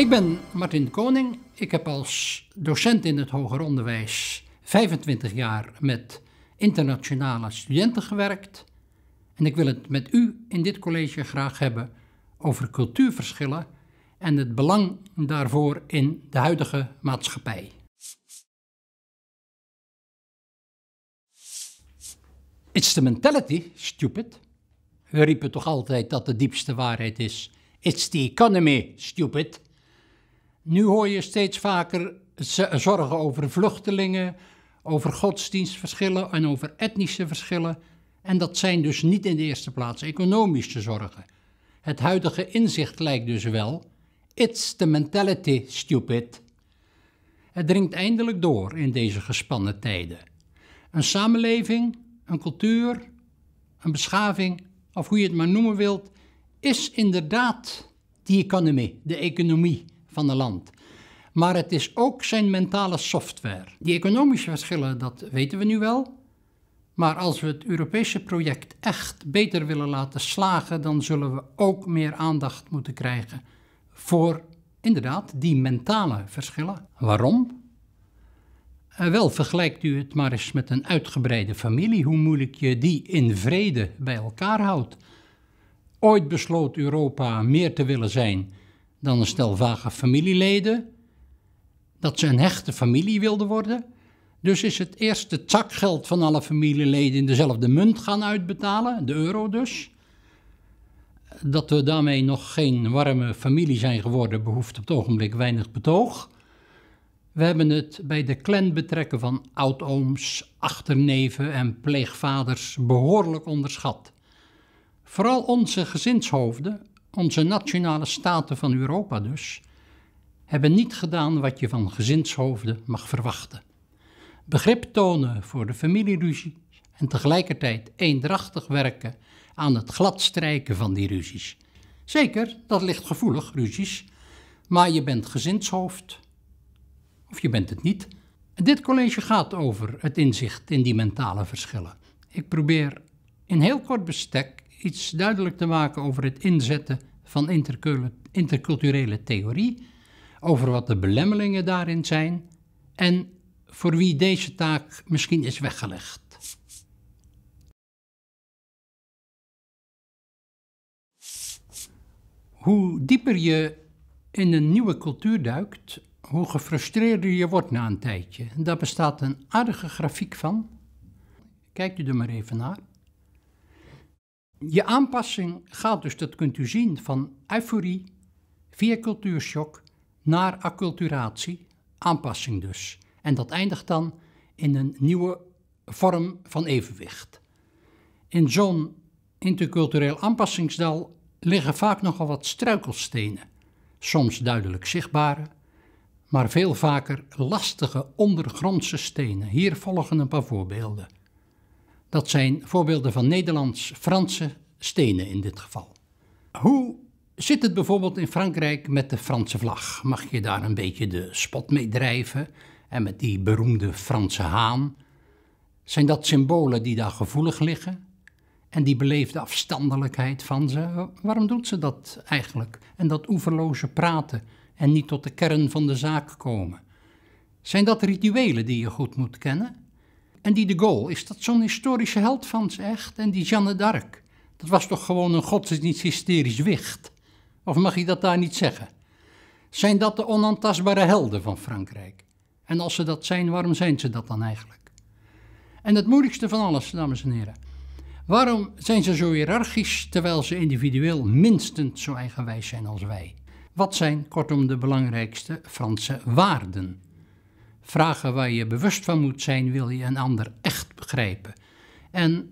Ik ben Martin Koning. Ik heb als docent in het hoger onderwijs 25 jaar met internationale studenten gewerkt. En ik wil het met u in dit college graag hebben over cultuurverschillen en het belang daarvoor in de huidige maatschappij. It's the mentality, stupid. We riepen toch altijd dat de diepste waarheid is. It's the economy, stupid. Nu hoor je steeds vaker zorgen over vluchtelingen, over godsdienstverschillen en over etnische verschillen. En dat zijn dus niet in de eerste plaats economische zorgen. Het huidige inzicht lijkt dus wel: it's the mentality, stupid. Het dringt eindelijk door in deze gespannen tijden. Een samenleving, een cultuur, een beschaving, of hoe je het maar noemen wilt, is inderdaad die economie, de economie van de land. Maar het is ook zijn mentale software. Die economische verschillen, dat weten we nu wel. Maar als we het Europese project echt beter willen laten slagen, dan zullen we ook meer aandacht moeten krijgen voor inderdaad die mentale verschillen. Waarom? Eh, wel, vergelijkt u het maar eens met een uitgebreide familie, hoe moeilijk je die in vrede bij elkaar houdt. Ooit besloot Europa meer te willen zijn dan een stel vage familieleden, dat ze een hechte familie wilden worden. Dus is het eerst zakgeld van alle familieleden in dezelfde munt gaan uitbetalen, de euro dus. Dat we daarmee nog geen warme familie zijn geworden, behoeft op het ogenblik weinig betoog. We hebben het bij de clan betrekken van oudooms, achterneven en pleegvaders behoorlijk onderschat. Vooral onze gezinshoofden onze nationale staten van Europa dus hebben niet gedaan wat je van gezinshoofden mag verwachten. Begrip tonen voor de familieruzie en tegelijkertijd eendrachtig werken aan het gladstrijken van die ruzies. Zeker, dat ligt gevoelig, ruzies, maar je bent gezinshoofd of je bent het niet. Dit college gaat over het inzicht in die mentale verschillen. Ik probeer in heel kort bestek iets duidelijk te maken over het inzetten van interculturele theorie, over wat de belemmeringen daarin zijn en voor wie deze taak misschien is weggelegd. Hoe dieper je in een nieuwe cultuur duikt, hoe gefrustreerder je wordt na een tijdje. daar bestaat een aardige grafiek van. Kijkt u er maar even naar. Je aanpassing gaat dus, dat kunt u zien, van euforie via cultuurschok naar acculturatie, aanpassing dus. En dat eindigt dan in een nieuwe vorm van evenwicht. In zo'n intercultureel aanpassingsdal liggen vaak nogal wat struikelstenen, soms duidelijk zichtbare, maar veel vaker lastige ondergrondse stenen. Hier volgen een paar voorbeelden. Dat zijn voorbeelden van Nederlands-Franse stenen in dit geval. Hoe zit het bijvoorbeeld in Frankrijk met de Franse vlag? Mag je daar een beetje de spot mee drijven? En met die beroemde Franse haan? Zijn dat symbolen die daar gevoelig liggen? En die beleefde afstandelijkheid van ze, waarom doet ze dat eigenlijk? En dat oeverloze praten en niet tot de kern van de zaak komen. Zijn dat rituelen die je goed moet kennen? En die de Gaulle, is dat zo'n historische held van ze echt? En die Jeanne d'Arc, dat was toch gewoon een godsdienst hysterisch wicht? Of mag je dat daar niet zeggen? Zijn dat de onantastbare helden van Frankrijk? En als ze dat zijn, waarom zijn ze dat dan eigenlijk? En het moeilijkste van alles, dames en heren. Waarom zijn ze zo hiërarchisch terwijl ze individueel minstens zo eigenwijs zijn als wij? Wat zijn, kortom, de belangrijkste Franse waarden? vragen waar je bewust van moet zijn, wil je een ander echt begrijpen. En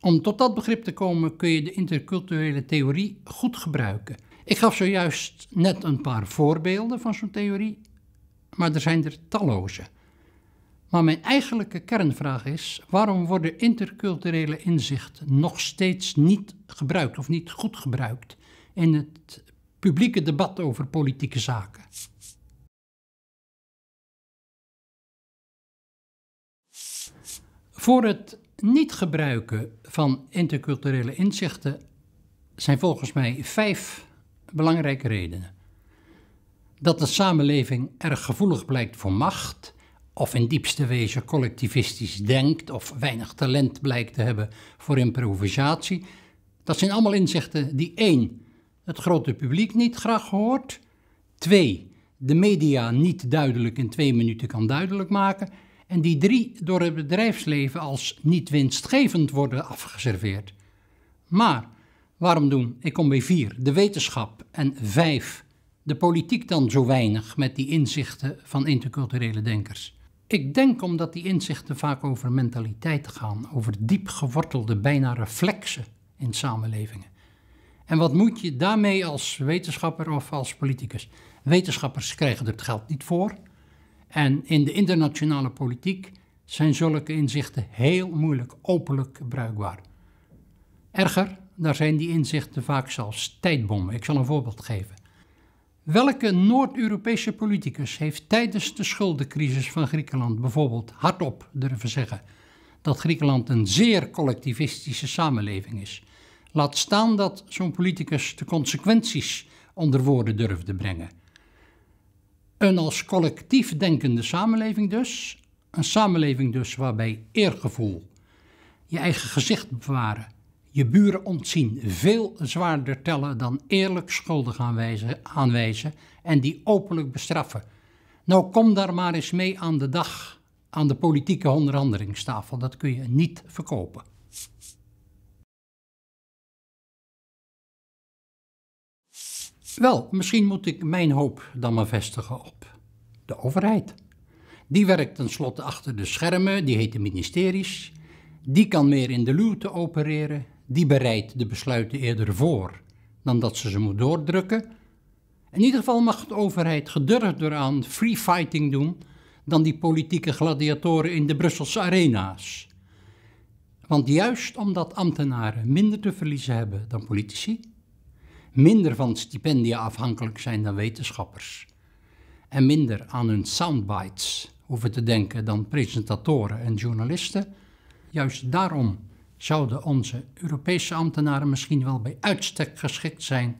om tot dat begrip te komen kun je de interculturele theorie goed gebruiken. Ik gaf zojuist net een paar voorbeelden van zo'n theorie, maar er zijn er talloze. Maar mijn eigenlijke kernvraag is: waarom worden interculturele inzichten nog steeds niet gebruikt of niet goed gebruikt in het publieke debat over politieke zaken? Voor het niet gebruiken van interculturele inzichten zijn volgens mij vijf belangrijke redenen. Dat de samenleving erg gevoelig blijkt voor macht, of in diepste wezen collectivistisch denkt, of weinig talent blijkt te hebben voor improvisatie. Dat zijn allemaal inzichten die één, het grote publiek niet graag hoort, twee, de media niet duidelijk in twee minuten kan duidelijk maken en die drie door het bedrijfsleven als niet winstgevend worden afgeserveerd. Maar waarom doen, ik kom bij vier, de wetenschap en vijf, de politiek dan zo weinig met die inzichten van interculturele denkers? Ik denk omdat die inzichten vaak over mentaliteit gaan, over diep gewortelde, bijna reflexen in samenlevingen. En wat moet je daarmee als wetenschapper of als politicus? Wetenschappers krijgen er het geld niet voor, en in de internationale politiek zijn zulke inzichten heel moeilijk openlijk bruikbaar. Erger, daar zijn die inzichten vaak zelfs tijdbommen. Ik zal een voorbeeld geven. Welke Noord-Europese politicus heeft tijdens de schuldencrisis van Griekenland bijvoorbeeld hardop durven zeggen dat Griekenland een zeer collectivistische samenleving is? Laat staan dat zo'n politicus de consequenties onder woorden durfde brengen. Een als collectief denkende samenleving dus. Een samenleving dus waarbij eergevoel, je eigen gezicht bewaren, je buren ontzien veel zwaarder tellen dan eerlijk schuldig aanwijzen, en die openlijk bestraffen. Nou kom daar maar eens mee aan de dag, aan de politieke onderhandelingstafel. Dat kun je niet verkopen. Wel, misschien moet ik mijn hoop dan maar vestigen op de overheid. Die werkt tenslotte achter de schermen, die heet de ministeries. Die kan meer in de luwte opereren. Die bereidt de besluiten eerder voor dan dat ze ze moet doordrukken. In ieder geval mag de overheid gedurfd eraan free fighting doen dan die politieke gladiatoren in de Brusselse arena's. Want juist omdat ambtenaren minder te verliezen hebben dan politici, minder van stipendia afhankelijk zijn dan wetenschappers. En minder aan hun soundbites hoeven te denken dan presentatoren en journalisten. Juist daarom zouden onze Europese ambtenaren misschien wel bij uitstek geschikt zijn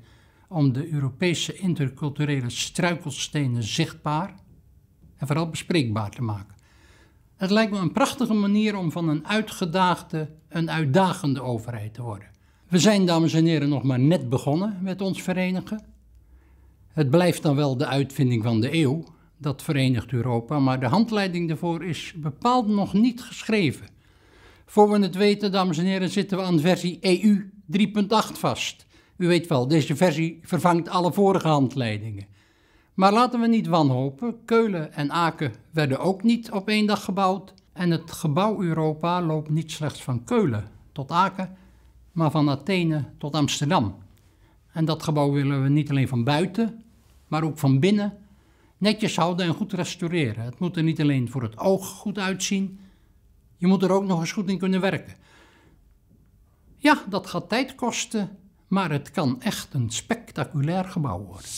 om de Europese interculturele struikelstenen zichtbaar en vooral bespreekbaar te maken. Het lijkt me een prachtige manier om van een uitgedaagde een uitdagende overheid te worden. We zijn, dames en heren, nog maar net begonnen met ons verenigen. Het blijft dan wel de uitvinding van de eeuw, dat verenigt Europa, maar de handleiding daarvoor is bepaald nog niet geschreven. Voor we het weten, dames en heren, zitten we aan versie EU 3.8 vast. U weet wel, deze versie vervangt alle vorige handleidingen. Maar laten we niet wanhopen, Keulen en Aken werden ook niet op één dag gebouwd. En het gebouw Europa loopt niet slechts van Keulen tot Aken, maar van Athene tot Amsterdam. En dat gebouw willen we niet alleen van buiten, maar ook van binnen netjes houden en goed restaureren. Het moet er niet alleen voor het oog goed uitzien, je moet er ook nog eens goed in kunnen werken. Ja, dat gaat tijd kosten, maar het kan echt een spectaculair gebouw worden.